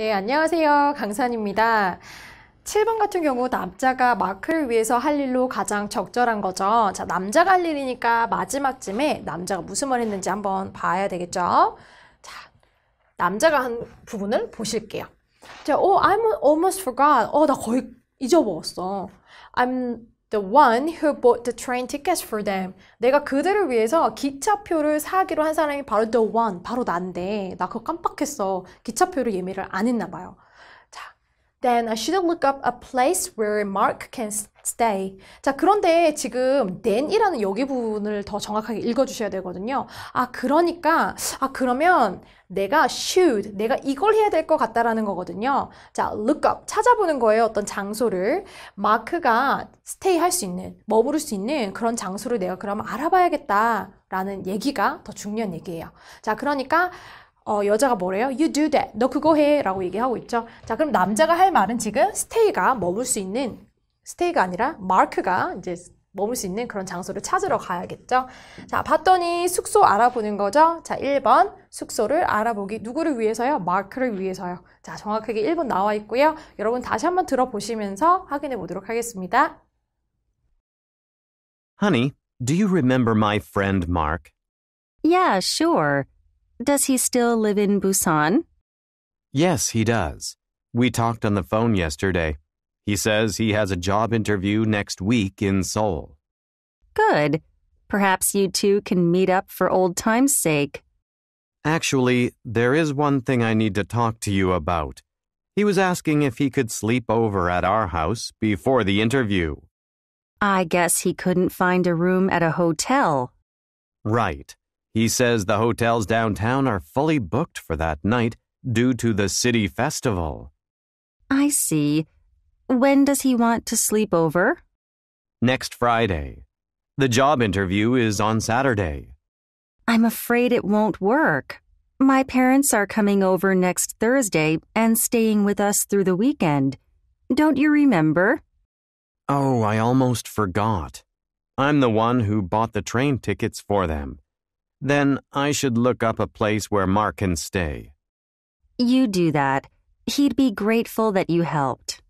네, 안녕하세요. 강산입니다. 7번 같은 경우 남자가 마크를 위해서 할 일로 가장 적절한 거죠. 자, 남자가 할 일이니까 마지막쯤에 남자가 무슨 말 했는지 한번 봐야 되겠죠. 자, 남자가 한 부분을 보실게요. 자, oh, I'm almost forgot. 어, 나 거의 잊어버렸어. I'm The one who bought the train tickets for them. 내가 그들을 위해서 기차표를 사기로 한 사람이 바로 the one, 바로 난데. 나 그거 깜빡했어. 기차표를 예매를 안 했나 봐요. Then I should look up a place where Mark can stay. 자, 그런데 지금 then이라는 여기 부분을 더 정확하게 읽어주셔야 되거든요. 아, 그러니까, 아, 그러면 내가 should, 내가 이걸 해야 될 것 같다라는 거거든요. 자, look up, 찾아보는 거예요. 어떤 장소를. 마크가 stay 할 수 있는, 머무를 수 있는 그런 장소를 내가 그럼 알아봐야겠다라는 얘기가 더 중요한 얘기예요. 자, 그러니까 어, 여자가 뭐래요? You do that. 너 그거 해. 라고 얘기하고 있죠. 자, 그럼 남자가 할 말은 지금 s t a y 가 머물 수 있는, s t a y 가 아니라 m 마크가 이제 머물 수 있는 그런 장소를 찾으러 가야겠죠. 자, 봤더니 숙소 알아보는 거죠. 자, 1번 숙소를 알아보기. 누구를 위해서요? m a r k 를 위해서요. 자, 정확하게 1번 나와 있고요. 여러분 다시 한번 들어보시면서 확인해 보도록 하겠습니다. Honey, do you remember my friend Mark? Yeah, sure. Does he still live in Busan? Yes, he does. We talked on the phone yesterday. He says he has a job interview next week in Seoul. Good. Perhaps you two can meet up for old time's sake. Actually, there is one thing I need to talk to you about. He was asking if he could sleep over at our house before the interview. I guess he couldn't find a room at a hotel. Right. He says the hotels downtown are fully booked for that night due to the city festival. I see. When does he want to sleep over? Next Friday. The job interview is on Saturday. I'm afraid it won't work. My parents are coming over next Thursday and staying with us through the weekend. Don't you remember? Oh, I almost forgot. I'm the one who bought the train tickets for them. Then I should look up a place where Mark can stay. You do that. He'd be grateful that you helped.